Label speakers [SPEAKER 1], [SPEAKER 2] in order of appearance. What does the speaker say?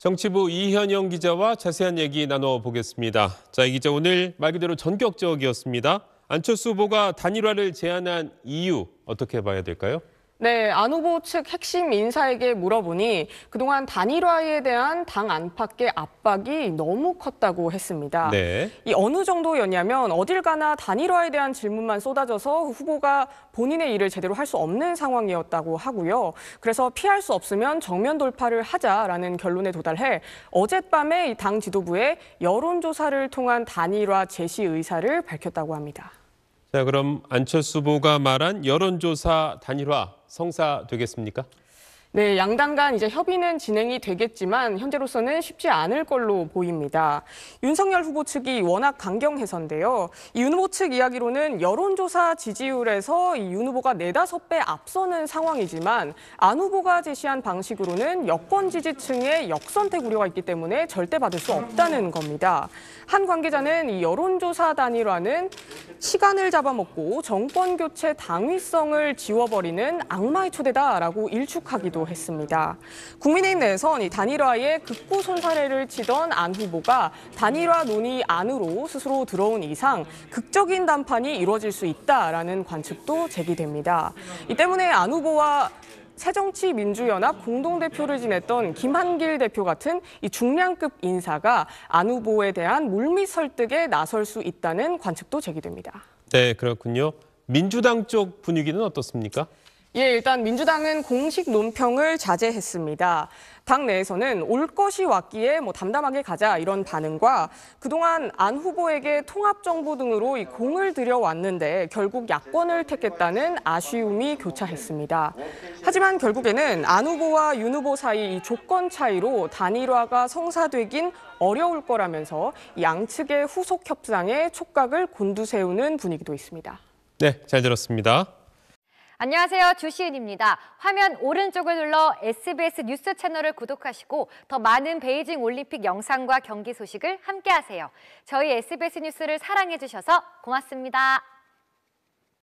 [SPEAKER 1] 정치부 이현영 기자와 자세한 얘기 나눠보겠습니다. 자, 이 기자 오늘 말 그대로 전격적이었습니다. 안철수 후보가 단일화를 제안한 이유 어떻게 봐야 될까요?
[SPEAKER 2] 네, 안 후보 측 핵심 인사에게 물어보니 그동안 단일화에 대한 당 안팎의 압박이 너무 컸다고 했습니다. 네. 이 어느 정도였냐면 어딜 가나 단일화에 대한 질문만 쏟아져서 후보가 본인의 일을 제대로 할 수 없는 상황이었다고 하고요. 그래서 피할 수 없으면 정면 돌파를 하자라는 결론에 도달해 어젯밤에 이 당 지도부에 여론조사를 통한 단일화 제시 의사를 밝혔다고 합니다.
[SPEAKER 1] 자, 그럼 안철수 후보가 말한 여론조사 단일화 성사 되겠습니까?
[SPEAKER 2] 네, 양당 간 이제 협의는 진행이 되겠지만 현재로서는 쉽지 않을 걸로 보입니다. 윤석열 후보 측이 워낙 강경해서인데요. 이 윤 후보 측 이야기로는 여론조사 지지율에서 이 윤 후보가 네다섯 배 앞서는 상황이지만 안 후보가 제시한 방식으로는 여권 지지층의 역선택 우려가 있기 때문에 절대 받을 수 없다는 겁니다. 한 관계자는 이 여론조사 단일화는 시간을 잡아먹고 정권 교체 당위성을 지워버리는 악마의 초대다라고 일축하기도 하기도 했습니다. 국민의힘 내에선 단일화에 극구 손사래를 치던 안 후보가 단일화 논의 안으로 스스로 들어온 이상 극적인 담판이 이루어질 수 있다라는 관측도 제기됩니다. 이 때문에 안 후보와 새정치민주연합 공동대표를 지냈던 김한길 대표 같은 이 중량급 인사가 안 후보에 대한 물밑 설득에 나설 수 있다는 관측도 제기됩니다.
[SPEAKER 1] 네, 그렇군요. 민주당 쪽 분위기는 어떻습니까?
[SPEAKER 2] 예, 일단 민주당은 공식 논평을 자제했습니다. 당 내에서는 올 것이 왔기에 뭐 담담하게 가자 이런 반응과 그동안 안 후보에게 통합정부 등으로 이 공을 들여왔는데 결국 야권을 택했다는 아쉬움이 교차했습니다. 하지만 결국에는 안 후보와 윤 후보 사이 이 조건 차이로 단일화가 성사되긴 어려울 거라면서 양측의 후속 협상에 촉각을 곤두세우는 분위기도 있습니다.
[SPEAKER 1] 네, 잘 들었습니다.
[SPEAKER 2] 안녕하세요. 주시은입니다. 화면 오른쪽을 눌러 SBS 뉴스 채널을 구독하시고 더 많은 베이징 올림픽 영상과 경기 소식을 함께하세요. 저희 SBS 뉴스를 사랑해주셔서 고맙습니다.